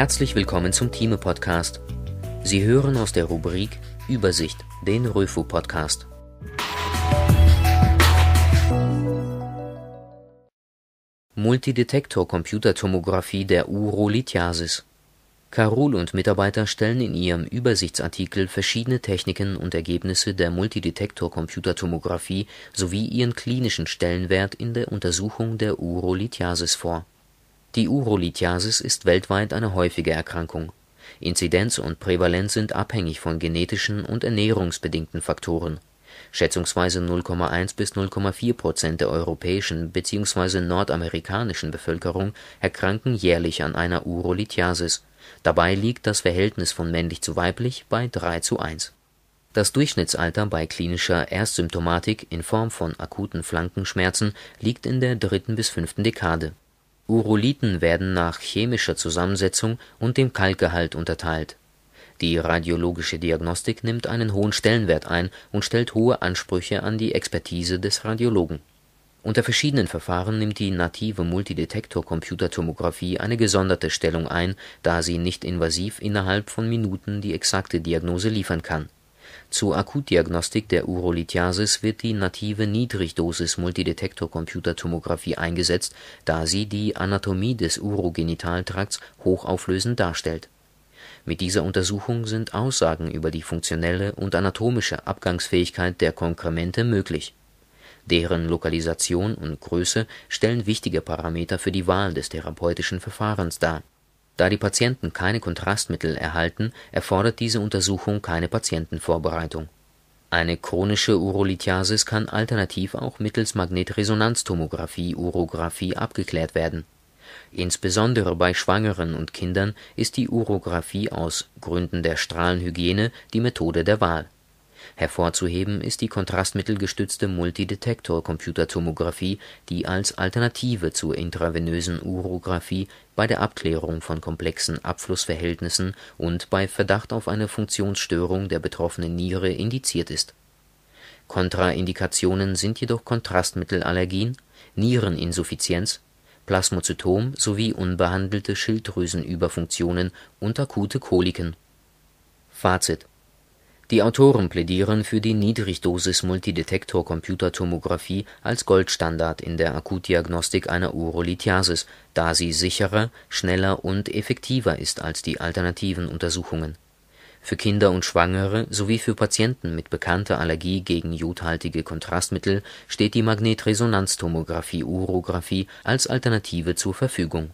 Herzlich willkommen zum Thieme Podcast. Sie hören aus der Rubrik Übersicht den Röfo Podcast. Multidetektor Computertomographie der Urolithiasis. Karul und Mitarbeiter stellen in ihrem Übersichtsartikel verschiedene Techniken und Ergebnisse der Multidetektor-Computertomographie sowie ihren klinischen Stellenwert in der Untersuchung der Urolithiasis vor die Urolithiasis ist weltweit eine häufige Erkrankung. Inzidenz und Prävalenz sind abhängig von genetischen und ernährungsbedingten Faktoren. Schätzungsweise 0,1 bis 0,4 Prozent der europäischen bzw. nordamerikanischen Bevölkerung erkranken jährlich an einer Urolithiasis. Dabei liegt das Verhältnis von männlich zu weiblich bei 3 zu 1. Das Durchschnittsalter bei klinischer Erstsymptomatik in Form von akuten Flankenschmerzen liegt in der dritten bis fünften Dekade Urolithen werden nach chemischer Zusammensetzung und dem Kalkgehalt unterteilt. Die radiologische Diagnostik nimmt einen hohen Stellenwert ein und stellt hohe Ansprüche an die Expertise des Radiologen. Unter verschiedenen Verfahren nimmt die native Multidetektor-Computertomographie eine gesonderte Stellung ein, da sie nicht invasiv innerhalb von Minuten die exakte Diagnose liefern kann zur Akutdiagnostik der Urolithiasis wird die native Niedrigdosis-Multidetektor-Computertomographie eingesetzt, da sie die Anatomie des Urogenitaltrakts hochauflösend darstellt. Mit dieser Untersuchung sind Aussagen über die funktionelle und anatomische Abgangsfähigkeit der Konkremente möglich. Deren Lokalisation und Größe stellen wichtige Parameter für die Wahl des therapeutischen Verfahrens dar da die Patienten keine Kontrastmittel erhalten, erfordert diese Untersuchung keine Patientenvorbereitung. Eine chronische Urolithiasis kann alternativ auch mittels Magnetresonanztomographie Urographie abgeklärt werden. Insbesondere bei Schwangeren und Kindern ist die Urographie aus Gründen der Strahlenhygiene die Methode der Wahl Hervorzuheben ist die kontrastmittelgestützte Multidetektor-Computertomographie, die als Alternative zur intravenösen Urographie bei der Abklärung von komplexen Abflussverhältnissen und bei Verdacht auf eine Funktionsstörung der betroffenen Niere indiziert ist. Kontraindikationen sind jedoch Kontrastmittelallergien, Niereninsuffizienz, Plasmozytom sowie unbehandelte Schilddrüsenüberfunktionen und akute Koliken. Fazit die Autoren plädieren für die Niedrigdosis-Multidetektor-Computertomographie als Goldstandard in der Akutdiagnostik einer Urolithiasis, da sie sicherer, schneller und effektiver ist als die alternativen Untersuchungen. Für Kinder und Schwangere sowie für Patienten mit bekannter Allergie gegen jodhaltige Kontrastmittel steht die Magnetresonanztomographie/Urographie als Alternative zur Verfügung